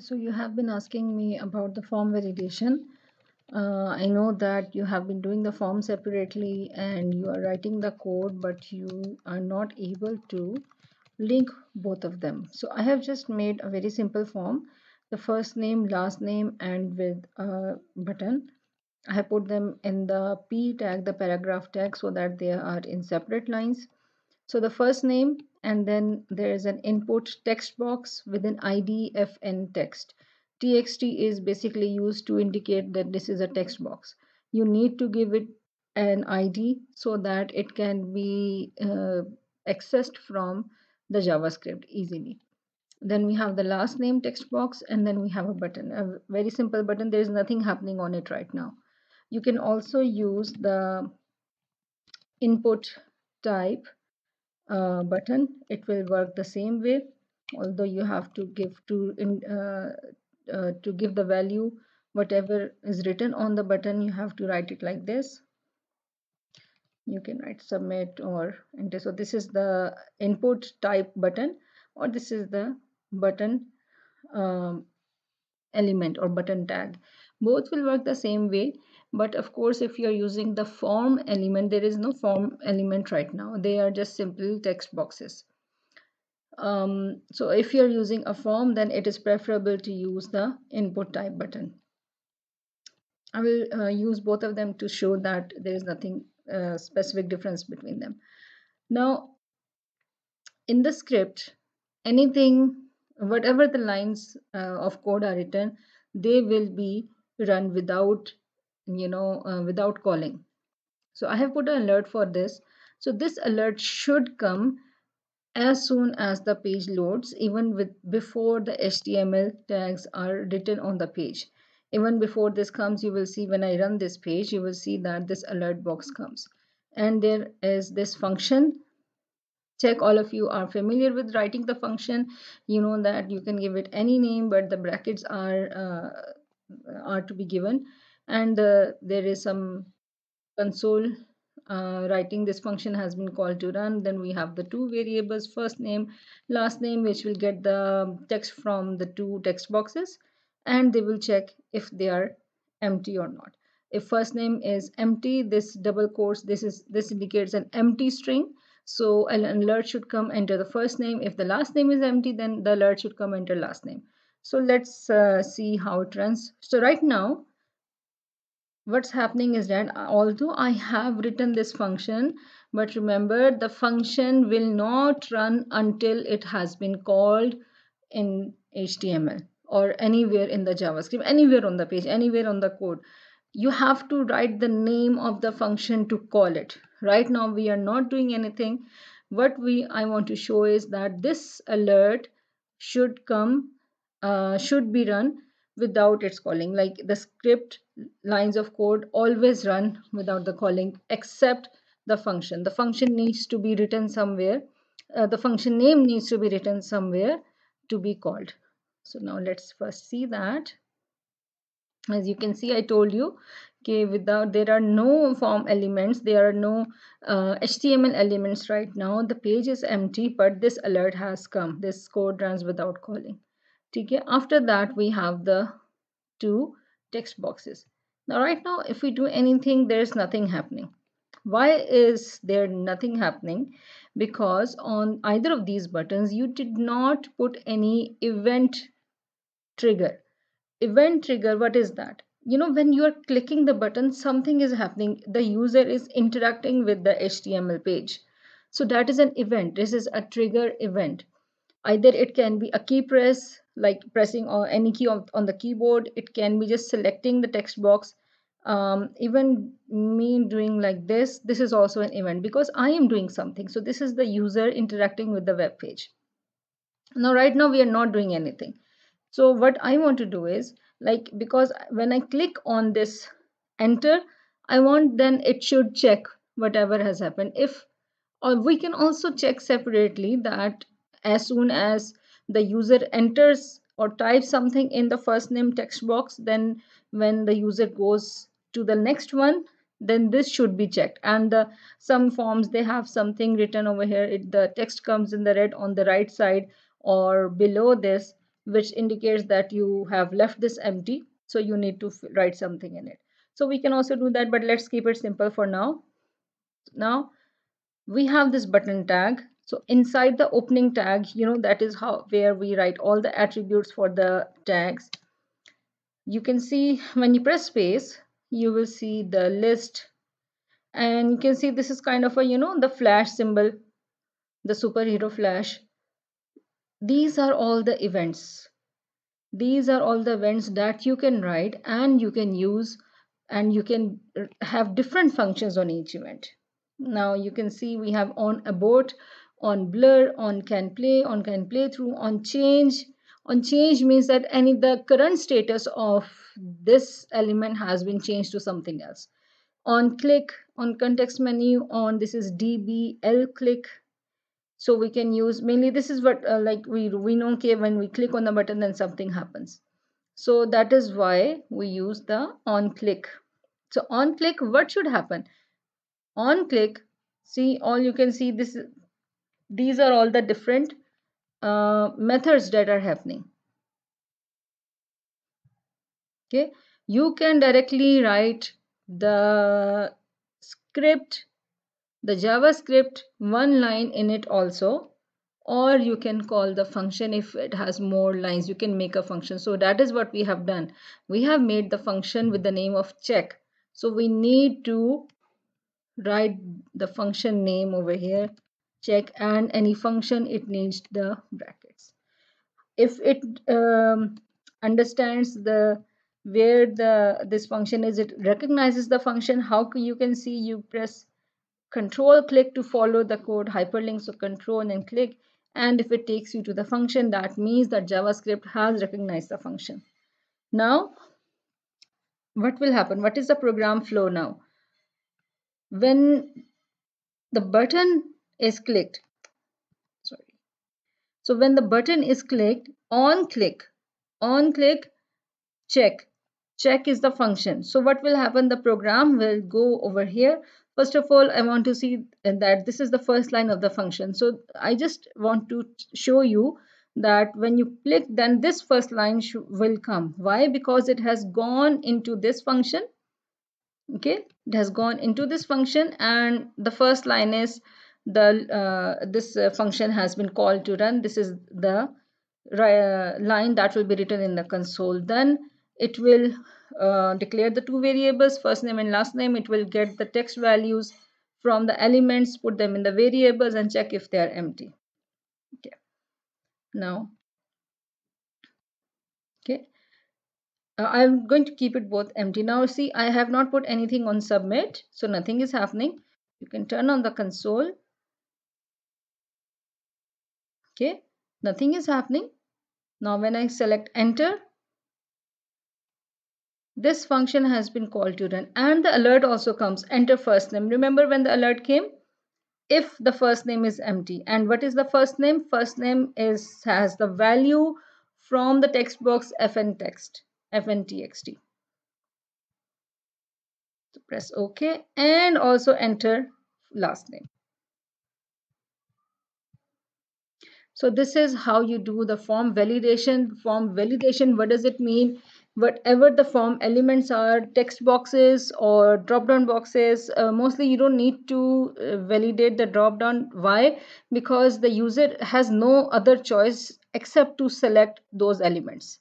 So you have been asking me about the form validation. Uh, I know that you have been doing the form separately and you are writing the code, but you are not able to link both of them. So I have just made a very simple form, the first name, last name, and with a button. I have put them in the P tag, the paragraph tag, so that they are in separate lines. So the first name and then there is an input text box with an ID FN text. TXT is basically used to indicate that this is a text box. You need to give it an ID so that it can be uh, accessed from the JavaScript easily. Then we have the last name text box and then we have a button, a very simple button. There is nothing happening on it right now. You can also use the input type uh, button it will work the same way although you have to give to in uh, uh, to give the value whatever is written on the button you have to write it like this you can write submit or enter so this is the input type button or this is the button um, element or button tag both will work the same way but of course if you're using the form element there is no form element right now they are just simple text boxes um, so if you're using a form then it is preferable to use the input type button I will uh, use both of them to show that there is nothing uh, specific difference between them now in the script anything whatever the lines uh, of code are written they will be run without you know uh, without calling so i have put an alert for this so this alert should come as soon as the page loads even with before the html tags are written on the page even before this comes you will see when i run this page you will see that this alert box comes and there is this function check all of you are familiar with writing the function you know that you can give it any name but the brackets are uh, are to be given and uh, there is some console uh, writing this function has been called to run then we have the two variables first name last name which will get the text from the two text boxes and they will check if they are empty or not if first name is empty this double quotes this is this indicates an empty string so an alert should come enter the first name if the last name is empty then the alert should come enter last name so let's uh, see how it runs so right now what's happening is that uh, although I have written this function but remember the function will not run until it has been called in HTML or anywhere in the JavaScript anywhere on the page anywhere on the code you have to write the name of the function to call it right now we are not doing anything what we I want to show is that this alert should come uh, should be run without its calling like the script lines of code always run without the calling except the function the function needs to be written somewhere uh, the function name needs to be written somewhere to be called so now let's first see that as you can see i told you okay without there are no form elements there are no uh, html elements right now the page is empty but this alert has come this code runs without calling Okay. after that we have the two text boxes now right now if we do anything there is nothing happening why is there nothing happening because on either of these buttons you did not put any event trigger event trigger what is that you know when you are clicking the button something is happening the user is interacting with the html page so that is an event this is a trigger event either it can be a key press like pressing on any key on, on the keyboard it can be just selecting the text box um, even me doing like this this is also an event because I am doing something so this is the user interacting with the web page now right now we are not doing anything so what I want to do is like because when I click on this enter I want then it should check whatever has happened if or we can also check separately that as soon as the user enters or types something in the first name text box then when the user goes to the next one then this should be checked and the, uh, some forms they have something written over here it, the text comes in the red on the right side or below this which indicates that you have left this empty so you need to write something in it so we can also do that but let's keep it simple for now now we have this button tag so inside the opening tag, you know, that is how where we write all the attributes for the tags. You can see when you press space, you will see the list and you can see this is kind of a, you know, the flash symbol, the superhero flash. These are all the events. These are all the events that you can write and you can use and you can have different functions on each event. Now you can see we have on abort on blur, on can play, on can play through, on change. On change means that any the current status of this element has been changed to something else. On click, on context menu, on this is DBL click. So we can use mainly this is what uh, like we we know okay when we click on the button then something happens. So that is why we use the on click. So on click what should happen? On click see all you can see this these are all the different uh, methods that are happening okay you can directly write the script the javascript one line in it also or you can call the function if it has more lines you can make a function so that is what we have done we have made the function with the name of check so we need to write the function name over here check and any function it needs the brackets if it um, understands the where the this function is it recognizes the function how you can see you press control click to follow the code hyperlink so control and click and if it takes you to the function that means that javascript has recognized the function now what will happen what is the program flow now when the button is clicked sorry so when the button is clicked on click on click check check is the function so what will happen the program will go over here first of all i want to see that this is the first line of the function so i just want to show you that when you click then this first line will come why because it has gone into this function okay it has gone into this function and the first line is the uh, this uh, function has been called to run this is the uh, line that will be written in the console then it will uh, declare the two variables first name and last name it will get the text values from the elements put them in the variables and check if they are empty okay now okay uh, i'm going to keep it both empty now see i have not put anything on submit so nothing is happening you can turn on the console okay nothing is happening now when I select enter this function has been called to run and the alert also comes enter first name remember when the alert came if the first name is empty and what is the first name first name is has the value from the text box fn text txt. so press ok and also enter last name So this is how you do the form validation. Form validation, what does it mean? Whatever the form elements are, text boxes or drop-down boxes, uh, mostly you don't need to uh, validate the drop-down. Why? Because the user has no other choice except to select those elements.